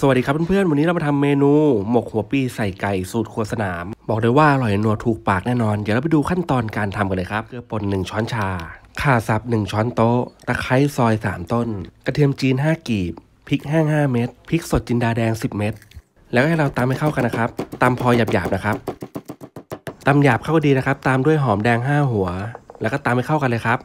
สวัสดีครับเพื่อนๆ วันนี้เรามาทำเมนู หมกหัวปีใส่ไก่สูตรครัวสนาม บอกเลยว่าอร่อยนัวถูกปากแน่นอนเดี๋ยวเราไปดูขั้นตอนการทำกันเลยครับเกลือป่น1 ช้อนชา ข่าสับ 1 ช้อนโต๊ะตะไคร้ซอย 3 ต้น กระเทียมจีน 5 กีบพริกแห้ง5 เม็ดพริกสดจินดาแดง 10 เม็ดแล้วให้เราตำให้เข้ากันนะครับตำพอหยาบๆนะครับตำหยาบเข้าดีนะครับตามด้วยหอมแดง5หัวแล้วก็ตำให้เข้ากันเลยครับ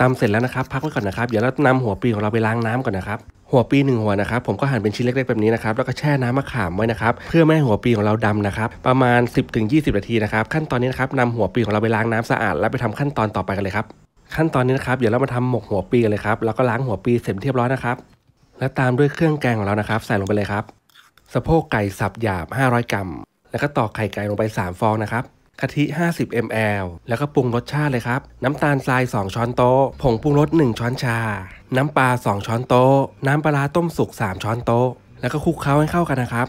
ตำเสร็จแล้วนะครับพักไว้ก่อนนะครับเดี๋ยวเรานำหัวปีของเราไปล้างน้ำก่อนนะครับหัวปีหนึ่งหัวนะครับผมก็หั่นเป็นชิ้นเล็กๆแบบนี้นะครับแล้วก็แช่น้ำมะขามไว้นะครับเพื่อไม่ให้หัวปีของเราดำนะครับ ประมาณ 10-20 นาทีนะครับขั้นตอนนี้นะครับนำหัวปีของเราไปล้างน้ำสะอาดแล้วไปทำขั้นตอนต่อไปกันเลยครับขั้นตอนนี้นะครับเดี๋ยวเรามาทำหมกหัวปีกันเลยครับแล้วก็ล้างหัวปีเสร็จเรียบร้อยนะครับและตามด้วยเครื่องแกงของเรานะครับใส่ลงไปเลยครับสะโพกไก่สับหยาบ 500 กรัมแล้วก็ตอกไข่ไก่ลงไป3ฟองนะครับกะทิ50 ml แล้วก็ปรุงรสชาติเลยครับ น้ำตาลทราย 2 ช้อนโต๊ะ ผงปรุงรส1ช้อนชา น้ำปลา 2 ช้อนโต๊ะ น้ำปลาต้มสุก 3 ช้อนโต๊ะ แล้วก็คลุกเคล้าให้เข้ากันนะครับ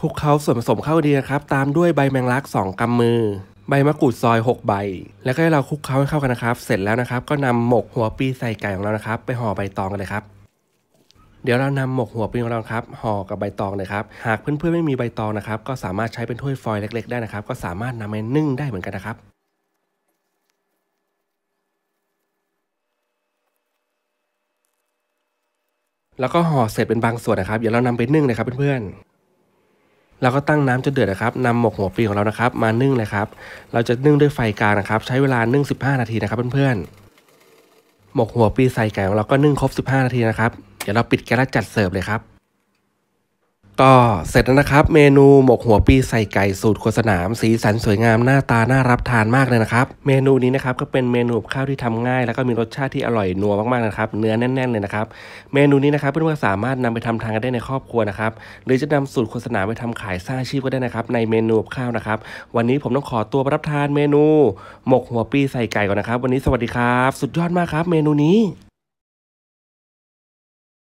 คลุกเคล้าส่วนผสมเข้าดีนะครับ ตามด้วยใบแมงลัก2กำมือ ใบมะกรูดซอย 6 ใบ แล้วก็ให้เราคลุกเคล้าให้เข้ากันนะครับ เสร็จแล้วนะครับ ก็นำหมกหัวปีใส่ไก่ของเรานะครับ ไปห่อใบตองกันเลยครับเดี๋ยวเรานำหมกหัวปลีของเราครับห่อกับใบตองนะครับ หากเพื่อนเพื่อไม่มีใบตองนะครับ ก็สามารถใช้เป็นถ้วยฟอยล์เล็ก ๆได้นะครับ ก็สามารถนำไปนึ่งได้เหมือนกันนะครับ แล้วก็ห่อเสร็จเป็นบางส่วนนะครับเดี๋ยวเรานำไปนึ่งเลยครับเพื่อนๆเราก็ตั้งน้ำจนเดือดนะครับนำหมกหัวปลีของเรานะครับ มานึ่งเลยครับ เราจะนึ่งด้วยไฟกลางนะครับ ใช้เวลานึ่ง15 นาทีนะครับเพื่อนๆหมกหัวปลีใส่ไก่ของเราก็นึ่งครบ15 นาทีนะครับเดี๋ยวเราปิดแก๊สจัดเสิร์ฟเลยครับ ก็เสร็จแล้วนะครับ เมนูหมกหัวปีใส่ไก่ สูตรโคสนาม สีสันสวยงามหน้าตาน่ารับทานมากเลยนะครับ เมนูนี้นะครับก็เป็นเมนูข้าวที่ทำง่าย แล้วก็มีรสชาติที่อร่อยนัวมากๆนะครับ เนื้อแน่นๆเลยนะครับ เมนูนี้นะครับเพื่อนๆสามารถนำไปทำทานกันได้ในครอบครัวนะครับ หรือจะนำสูตรโคสนามไปทำขายสร้างอาชีพก็ได้นะครับ ในเมนูข้าวนะครับ วันนี้ผมต้องขอตัวรับทานเมนูหมกหัวปีใส่ไก่ก่อนนะครับ วันนี้สวัสดีครับ สุดยอดมากครับ เมนูนี้